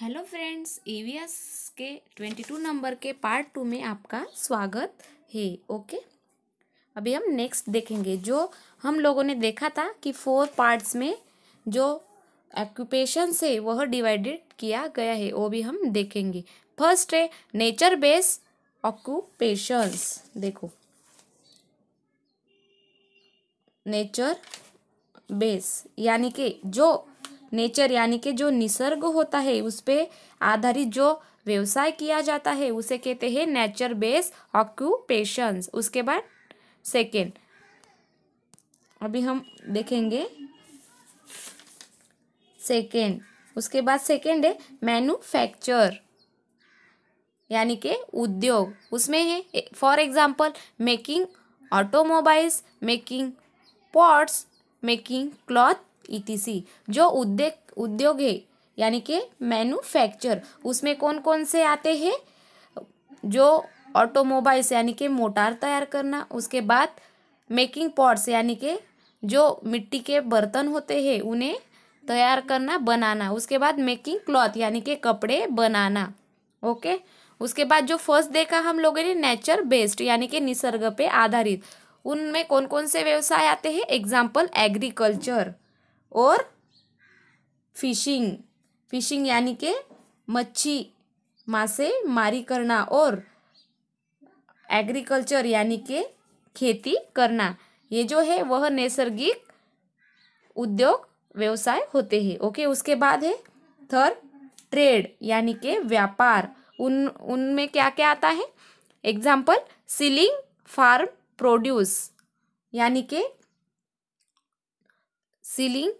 Hello friends EVS e के twenty two number के part two में आपका स्वागत है ओके अभी हम नेक्स्ट देखेंगे जो हम लोगों ने देखा था कि फोर पार्ट्स में जो एक्यूपेशन से वह डिवाइडेड किया गया है वो भी हम देखेंगे फर्स्ट है नेचर बेस ऑक्यूपेशंस देखो नेचर बेस यानी कि जो नेचर यानी कि जो निसर्ग होता है उस पर आधारित जो व्यवसाय किया जाता है उसे कहते हैं नेचर बेस्ड ऑक्यूपेशंस उसके बाद सेकेंड अभी हम देखेंगे सेकेंड उसके बाद सेकेंड है मैन्युफैक्चर यानी के उद्योग उसमें है for example making automobiles making pots making cloth ETC e जो उद्योग उद्योग है यानी कि मैन्युफैक्चर उसमें कौन कौन से आते हैं जो ऑटोमोबाइल्स यानी कि मोटार तैयार करना उसके बाद मेकिंग पॉट्स यानी कि जो मिट्टी के बर्तन होते हैं उन्हें तैयार करना बनाना उसके बाद मेकिंग क्लॉथ यानी कि कपड़े बनाना ओके उसके बाद जो फर्स्ट देखा हम लोगों ने नेचर बेस्ड यानी कि निसर्ग पे आधारित उनमें कौन कौन से व्यवसाय आते हैं एग्जाम्पल एग्रीकल्चर और फिशिंग फिशिंग यानी के मच्छी मासे मारी करना और एग्रीकल्चर यानी के खेती करना ये जो है वह नैसर्गिक उद्योग व्यवसाय होते हैं ओके उसके बाद है थर्ड ट्रेड यानी के व्यापार उन उनमें क्या क्या आता है एग्जाम्पल सीलिंग फार्म प्रोड्यूस यानी के सीलिंग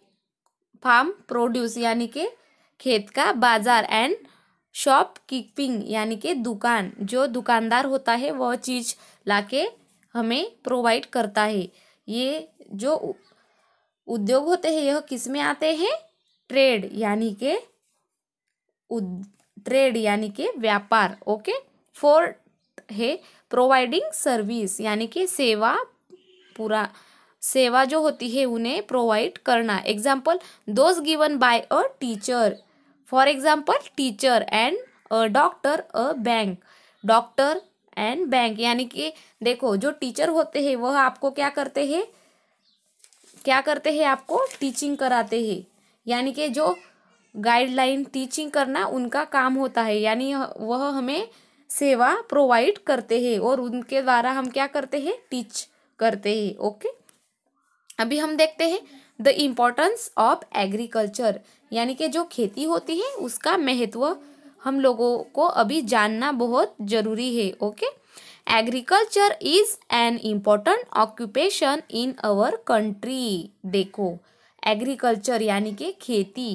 फार्म प्रोड्यूस यानी के खेत का बाजार एंड शॉप कीपिंग यानी के दुकान जो दुकानदार होता है वह चीज़ लाके हमें प्रोवाइड करता है ये जो उद्योग होते हैं यह किस में आते हैं ट्रेड यानी के ट्रेड यानी के व्यापार ओके फोर्थ है प्रोवाइडिंग सर्विस यानी कि सेवा पूरा सेवा जो होती है उन्हें प्रोवाइड करना example those given by a teacher for example teacher and a doctor a bank doctor and bank यानी कि देखो जो टीचर होते हैं वह आपको क्या करते हैं क्या करते हैं आपको टीचिंग कराते हैं यानी कि जो गाइडलाइन टीचिंग करना उनका काम होता है यानी वह हमें सेवा प्रोवाइड करते हैं और उनके द्वारा हम क्या करते हैं टीच करते हैं ओके अभी हम देखते हैं द इम्पोर्टेंस ऑफ एग्रीकल्चर यानी कि जो खेती होती है उसका महत्व हम लोगों को अभी जानना बहुत जरूरी है okay agriculture is an important occupation in our country देखो एग्रीकल्चर यानी कि खेती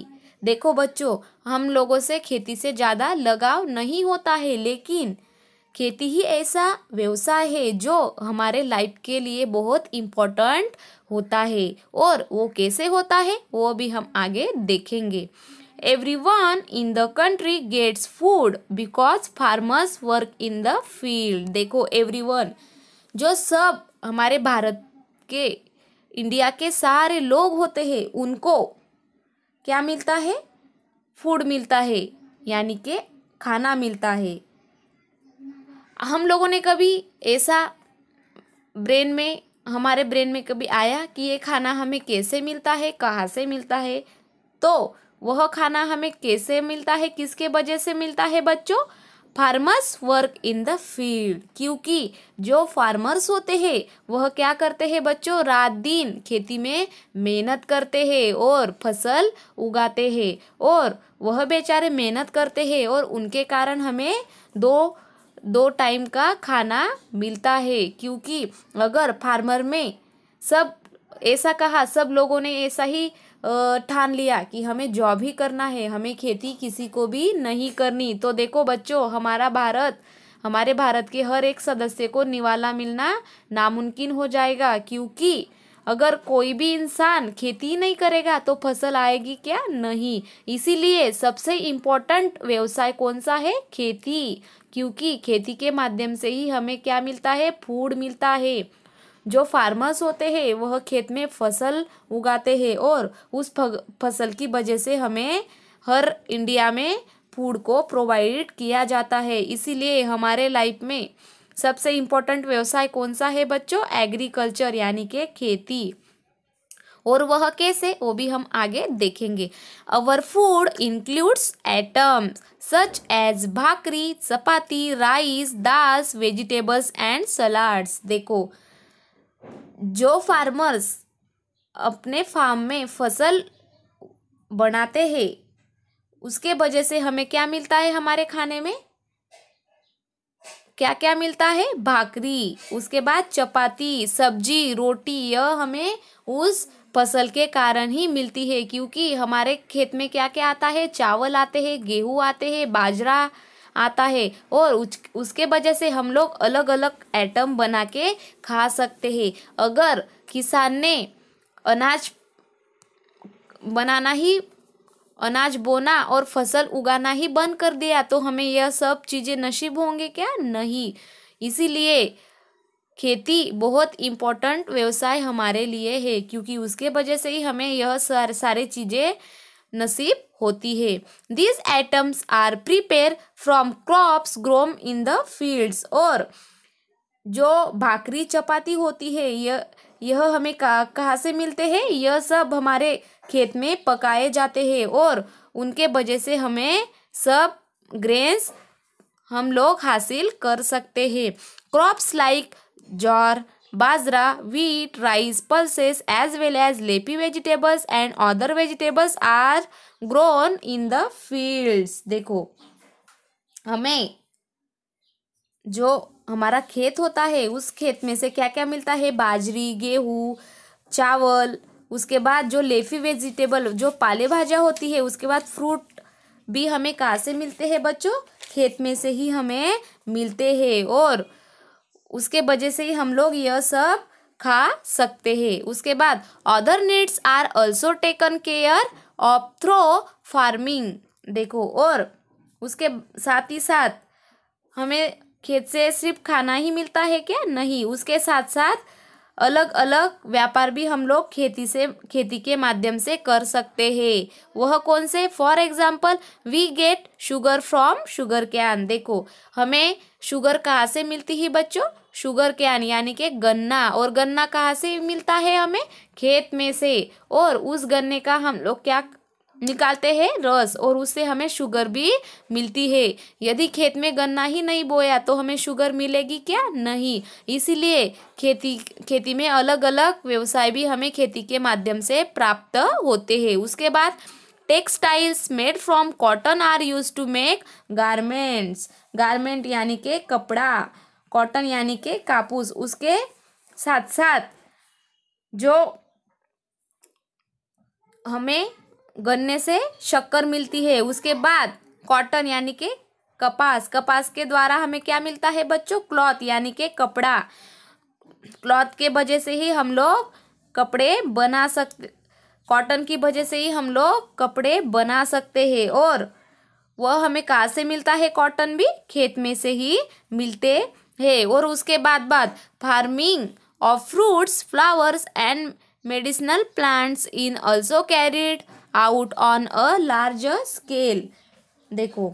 देखो बच्चों हम लोगों से खेती से ज़्यादा लगाव नहीं होता है लेकिन खेती ही ऐसा व्यवसाय है जो हमारे लाइफ के लिए बहुत इम्पोर्टेंट होता है और वो कैसे होता है वो भी हम आगे देखेंगे everyone in the country gets food because farmers work in the field देखो एवरी वन जो सब हमारे भारत के इंडिया के सारे लोग होते हैं उनको क्या मिलता है फूड मिलता है यानी कि खाना मिलता है हम लोगों ने कभी ऐसा ब्रेन में हमारे ब्रेन में कभी आया कि ये खाना हमें कैसे मिलता है कहाँ से मिलता है तो वह खाना हमें कैसे मिलता है किसके वजह से मिलता है बच्चों farmers work in the field क्योंकि जो फार्मर्स होते हैं वह क्या करते हैं बच्चों रात दिन खेती में मेहनत करते हैं और फसल उगाते हैं और वह बेचारे मेहनत करते हैं और उनके कारण हमें दो दो टाइम का खाना मिलता है क्योंकि अगर फार्मर में सब ऐसा कहा सब लोगों ने ऐसा ही ठान लिया कि हमें जॉब ही करना है हमें खेती किसी को भी नहीं करनी तो देखो बच्चों हमारा भारत हमारे भारत के हर एक सदस्य को निवाला मिलना नामुमकिन हो जाएगा क्योंकि अगर कोई भी इंसान खेती नहीं करेगा तो फसल आएगी क्या नहीं इसीलिए सबसे इम्पोर्टेंट व्यवसाय कौन सा है खेती क्योंकि खेती के माध्यम से ही हमें क्या मिलता है फूड मिलता है जो फार्मर्स होते हैं वह खेत में फसल उगाते हैं और उस फसल की वजह से हमें हर इंडिया में फूड को प्रोवाइड किया जाता है इसीलिए हमारे लाइफ में सबसे इम्पोर्टेंट व्यवसाय कौन सा है बच्चों एग्रीकल्चर यानी कि खेती और वह कैसे वो भी हम आगे देखेंगे our food includes items such as bhakri chapati rice dal vegetables and salads देखो जो फार्मर्स अपने फार्म में फसल बनाते हैं उसके वजह से हमें क्या मिलता है हमारे खाने में क्या क्या मिलता है भाकरी उसके बाद चपाती सब्जी रोटी यह हमें उस फसल के कारण ही मिलती है क्योंकि हमारे खेत में क्या क्या आता है चावल आते हैं गेहूँ आते हैं बाजरा आता है और उस, उसके वजह से हम लोग अलग अलग आइटम बना के खा सकते हैं अगर किसान ने अनाज बनाना ही अनाज बोना और फसल उगाना ही बंद कर दिया तो हमें यह सब चीज़ें नसीब होंगे क्या नहीं इसीलिए खेती बहुत इम्पोर्टेंट व्यवसाय हमारे लिए है क्योंकि उसके वजह से ही हमें यह सार, सारे चीज़ें नसीब होती है these items are prepare from crops grown in the fields और जो भाकरी चपाती होती है यह यह हमें कहाँ से मिलते हैं यह सब हमारे खेत में पकाए जाते हैं और उनके वजह से हमें सब ग्रेन्स हम लोग हासिल कर सकते हैं crops like jowar bajra wheat rice pulses as well as leafy vegetables and other vegetables are grown in the fields देखो हमें जो हमारा खेत होता है उस खेत में से क्या क्या मिलता है बाजरी गेहूँ चावल उसके बाद जो लेफी वेजिटेबल जो पाले भाजा होती है उसके बाद फ्रूट भी हमें कहाँ से मिलते हैं बच्चों खेत में से ही हमें मिलते हैं और उसके वजह से ही हम लोग यह सब खा सकते हैं उसके बाद other needs are also taken care of through farming देखो और उसके साथ ही साथ हमें खेत से सिर्फ खाना ही मिलता है क्या नहीं उसके साथ साथ अलग अलग व्यापार भी हम लोग खेती से खेती के माध्यम से कर सकते हैं वह कौन से for example we get sugar from sugarcane देखो हमें शुगर कहाँ से मिलती है बच्चों शुगर कैन यानी कि गन्ना और गन्ना कहाँ से मिलता है हमें खेत में से और उस गन्ने का हम लोग क्या निकालते हैं रस और उससे हमें शुगर भी मिलती है यदि खेत में गन्ना ही नहीं बोया तो हमें शुगर मिलेगी क्या नहीं इसीलिए खेती खेती में अलग अलग व्यवसाय भी हमें खेती के माध्यम से प्राप्त होते हैं उसके बाद textiles made from cotton are use to make garments garment यानी के कपड़ा कॉटन यानी के कापूस उसके साथ साथ जो हमें गन्ने से शक्कर मिलती है उसके बाद कॉटन यानी के कपास कपास के द्वारा हमें क्या मिलता है बच्चों क्लॉथ यानी के कपड़ा क्लॉथ के वजह से ही हम लोग कपड़े बना सकते कॉटन की वजह से ही हम लोग कपड़े बना सकते हैं और वह हमें कहाँ से मिलता है कॉटन भी खेत में से ही मिलते हैं और उसके बाद बाद farming of fruits flowers and medicinal plants in also carried out on a large scale देखो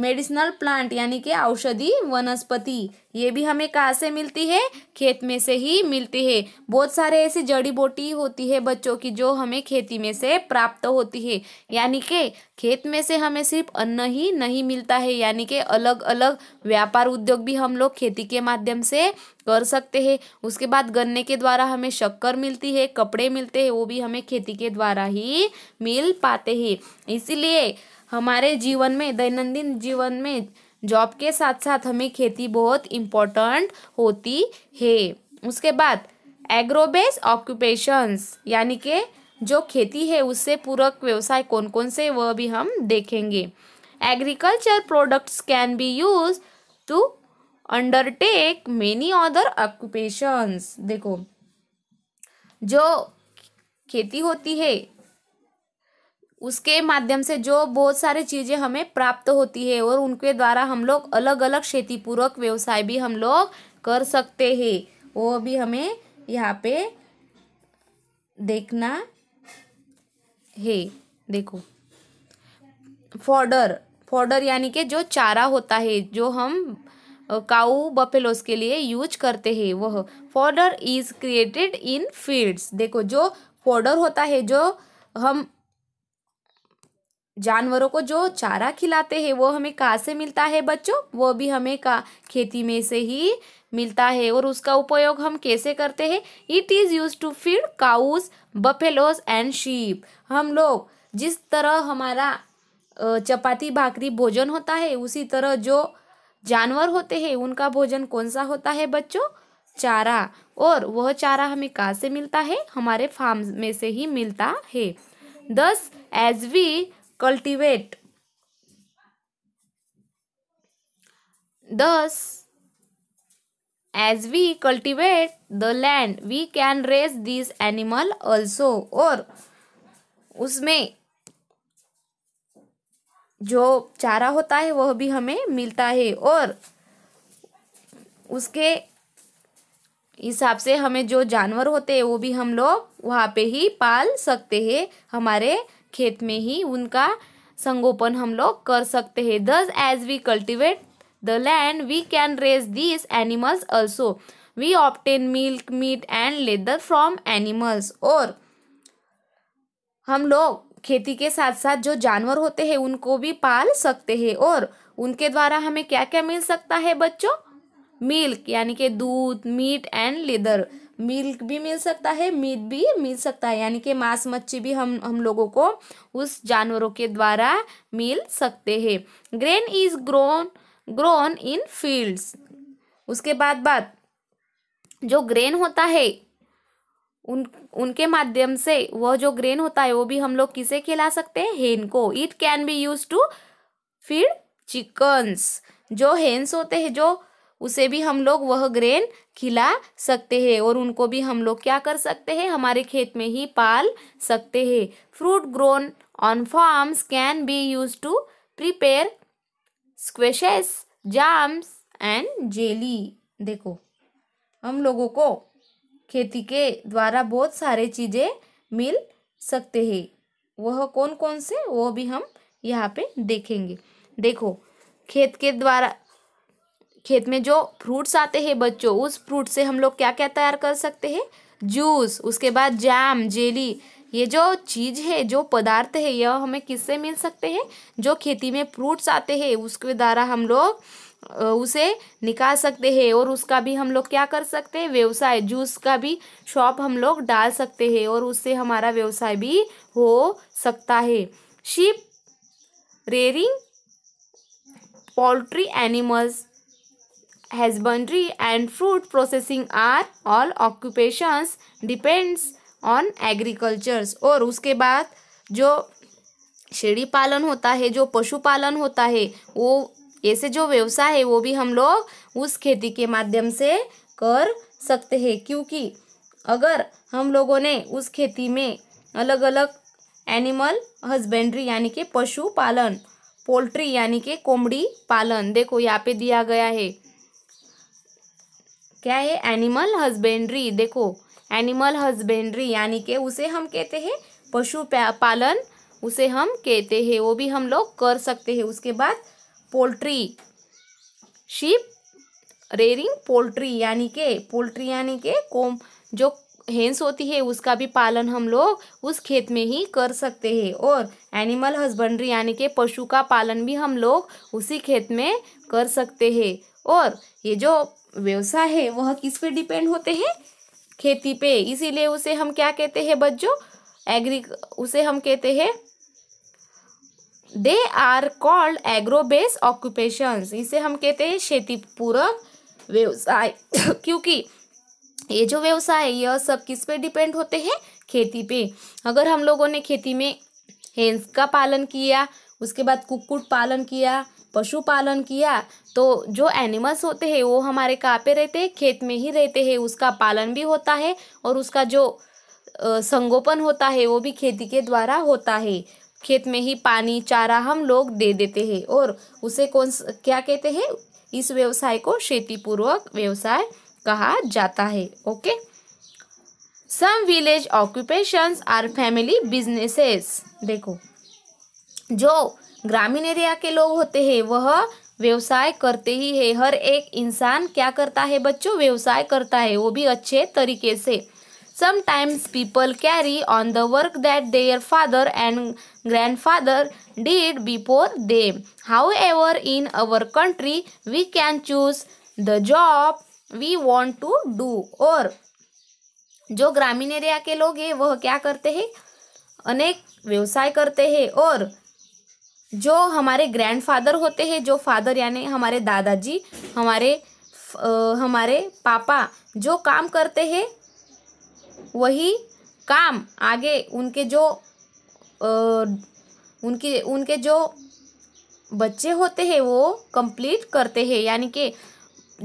मेडिसिनल प्लांट यानी कि औषधि वनस्पति ये भी हमें कहाँ से मिलती है खेत में से ही मिलती है बहुत सारे ऐसी जड़ी बूटी होती है बच्चों की जो हमें खेती में से प्राप्त होती है यानी कि खेत में से हमें सिर्फ अन्न ही नहीं मिलता है यानी कि अलग अलग व्यापार उद्योग भी हम लोग खेती के माध्यम से कर सकते हैं उसके बाद गन्ने के द्वारा हमें शक्कर मिलती है कपड़े मिलते हैं वो भी हमें खेती के द्वारा ही मिल पाते हैं इसीलिए हमारे जीवन में दैनंदिन जीवन में जॉब के साथ साथ हमें खेती बहुत इम्पोर्टेंट होती है उसके बाद एग्रोबेस ऑक्यूपेशंस यानी कि जो खेती है उससे पूरक व्यवसाय कौन कौन से वह भी हम देखेंगे agriculture products can be use to undertake many other occupations देखो जो खेती होती है उसके माध्यम से जो बहुत सारी चीज़ें हमें प्राप्त होती है और उनके द्वारा हम लोग अलग अलग क्षेत्रपूर्वक व्यवसाय भी हम लोग कर सकते हैं वो भी हमें यहाँ पे देखना है देखो फॉर्डर फॉर्डर यानी कि जो चारा होता है जो हम काऊ बफेलोस के लिए यूज करते हैं वह fodder is created in fields देखो जो फॉर्डर होता है जो हम जानवरों को जो चारा खिलाते हैं वो हमें कहाँ से मिलता है बच्चों वो भी हमें का खेती में से ही मिलता है और उसका उपयोग हम कैसे करते हैं it is use to feed cows buffaloes and sheep हम लोग जिस तरह हमारा चपाती भाकरी भोजन होता है उसी तरह जो जानवर होते हैं उनका भोजन कौन सा होता है बच्चों चारा और वह चारा हमें कहाँ से मिलता है हमारे फार्म में से ही मिलता है thus as we cultivate. Thus, as we cultivate the land, we can raise this animal also. और उसमें जो चारा होता है वह भी हमें मिलता है और उसके हिसाब से हमें जो जानवर होते हैं वो भी हम लोग वहाँ पे ही पाल सकते हैं हमारे खेत में ही उनका संगोपन हम लोग कर सकते हैं thus as we cultivate the land we can raise this animals also we obtain milk meat and leather from animals और हम लोग खेती के साथ साथ जो जानवर होते हैं उनको भी पाल सकते हैं और उनके द्वारा हमें क्या क्या मिल सकता है बच्चों मिल्क यानी कि दूध मीट एंड लेदर मिल्क भी मिल सकता है मीट भी मिल सकता है यानी कि मांस मच्छी भी हम हम लोगों को उस जानवरों के द्वारा मिल सकते हैं grain is grown grown in fields उसके बाद बात जो ग्रेन होता है उन उनके माध्यम से वह जो ग्रेन होता है वो भी हम लोग किसे खिला सकते हैं हेन को it can be use to feed chickens जो हेन्स होते हैं जो उसे भी हम लोग वह ग्रेन खिला सकते हैं और उनको भी हम लोग क्या कर सकते हैं हमारे खेत में ही पाल सकते हैं fruit grown on farms can be use to prepare squashes jams and jelly देखो हम लोगों को खेती के द्वारा बहुत सारे चीज़ें मिल सकते हैं वह कौन कौन से वो भी हम यहाँ पे देखेंगे देखो खेत के द्वारा खेत में जो फ्रूट्स आते हैं बच्चों उस फ्रूट से हम लोग क्या क्या तैयार कर सकते हैं जूस उसके बाद जैम जेली ये जो चीज़ है जो पदार्थ है यह हमें किससे मिल सकते हैं जो खेती में फ्रूट्स आते हैं उसके द्वारा हम लोग उसे निकाल सकते हैं और उसका भी हम लोग क्या कर सकते हैं व्यवसाय जूस का भी शॉप हम लोग डाल सकते हैं और उससे हमारा व्यवसाय भी हो सकता है sheep rearing poultry animals husbandry and fruit processing are all occupations depends on agricultures और उसके बाद जो शेड़ी पालन होता है जो पशुपालन होता है वो ऐसे जो व्यवसाय है वो भी हम लोग उस खेती के माध्यम से कर सकते हैं क्योंकि अगर हम लोगों ने उस खेती में अलग अलग एनिमल हस्बेंड्री यानी कि पशु पालन पोल्ट्री यानी कि कोमड़ी पालन देखो यहाँ पे दिया गया है क्या है एनिमल हस्बेंड्री देखो एनिमल हस्बेंड्री यानी कि उसे हम कहते हैं पशु पालन उसे हम कहते हैं वो भी हम लोग कर सकते हैं उसके बाद पोल्ट्री शीप रेयरिंग पोल्ट्री यानी के पोल्ट्री यानी के कोम जो हेंस होती है उसका भी पालन हम लोग उस खेत में ही कर सकते हैं और एनिमल हस्बेंड्री यानी के पशु का पालन भी हम लोग उसी खेत में कर सकते हैं और ये जो व्यवसाय है वह किस पे डिपेंड होते हैं खेती पे इसीलिए उसे हम क्या कहते हैं बच्चों एग्री उसे हम कहते हैं they are called agro base occupation इसे हम कहते हैं क्षेत्र पूरक व्यवसाय क्योंकि ये जो व्यवसाय है यह सब किस पे डिपेंड होते हैं खेती पे अगर हम लोगों ने खेती में हेंस का पालन किया उसके बाद कुक्कुट पालन किया पशुपालन किया तो जो एनिमल्स होते हैं वो हमारे कहाँ पे रहते हैं खेत में ही रहते हैं उसका पालन भी होता है और उसका जो संगोपन होता है वो भी खेती के द्वारा होता है खेत में ही पानी चारा हम लोग दे देते हैं और उसे कौन क्या कहते हैं इस व्यवसाय को शेतीपूर्वक व्यवसाय कहा जाता है okay some village occupations are family businesses देखो जो ग्रामीण एरिया के लोग होते हैं वह व्यवसाय करते ही है हर एक इंसान क्या करता है बच्चों व्यवसाय करता है वो भी अच्छे तरीके से sometimes people carry on the work that their father and grandfather did before them however in our country we can choose the job we want to do और जो ग्रामीण एरिया के लोग हैं वह क्या करते हैं अनेक व्यवसाय करते हैं और जो हमारे ग्रैंडफादर होते हैं जो फादर यानी हमारे दादाजी हमारे आ, हमारे पापा जो काम करते हैं वही काम आगे उनके जो आ, उनके उनके जो बच्चे होते हैं वो कंप्लीट करते हैं यानी कि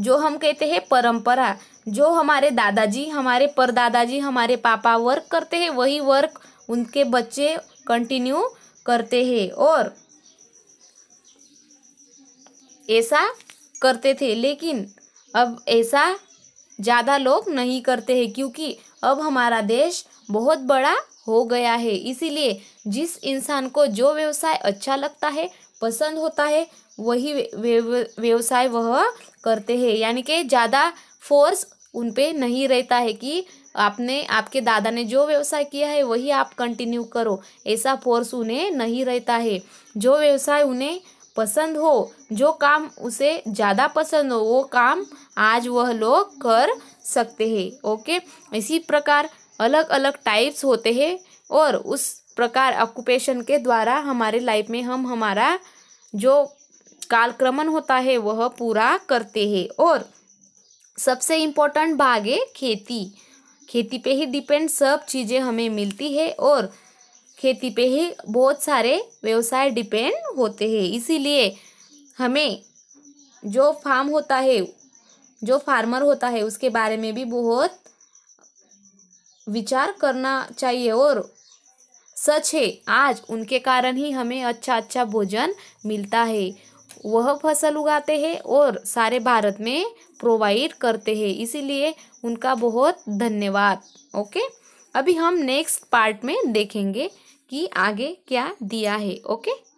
जो हम कहते हैं परंपरा जो हमारे दादाजी हमारे परदादाजी हमारे पापा वर्क करते हैं वही वर्क उनके बच्चे कंटिन्यू करते हैं और ऐसा करते थे लेकिन अब ऐसा ज़्यादा लोग नहीं करते हैं क्योंकि अब हमारा देश बहुत बड़ा हो गया है इसीलिए जिस इंसान को जो व्यवसाय अच्छा लगता है पसंद होता है वही व्यवसाय वह करते हैं यानी कि ज़्यादा फोर्स उन पर नहीं रहता है कि आपने आपके दादा ने जो व्यवसाय किया है वही आप कंटिन्यू करो ऐसा फोर्स उन्हें नहीं रहता है जो व्यवसाय उन्हें पसंद हो जो काम उसे ज़्यादा पसंद हो वो काम आज वह लोग कर सकते हैं ओके इसी प्रकार अलग अलग टाइप्स होते हैं और उस प्रकार ऑक्यूपेशन के द्वारा हमारे लाइफ में हम हमारा जो कालक्रमण होता है वह पूरा करते हैं और सबसे इम्पोर्टेंट भाग है खेती खेती पे ही डिपेंड सब चीज़ें हमें मिलती है और खेती पे ही बहुत सारे व्यवसाय डिपेंड होते हैं इसीलिए हमें जो फार्म होता है जो फार्मर होता है उसके बारे में भी बहुत विचार करना चाहिए और सच है आज उनके कारण ही हमें अच्छा अच्छा भोजन मिलता है वह फसल उगाते हैं और सारे भारत में प्रोवाइड करते हैं इसीलिए उनका बहुत धन्यवाद ओके अभी हम नेक्स्ट पार्ट में देखेंगे कि आगे क्या दिया है ओके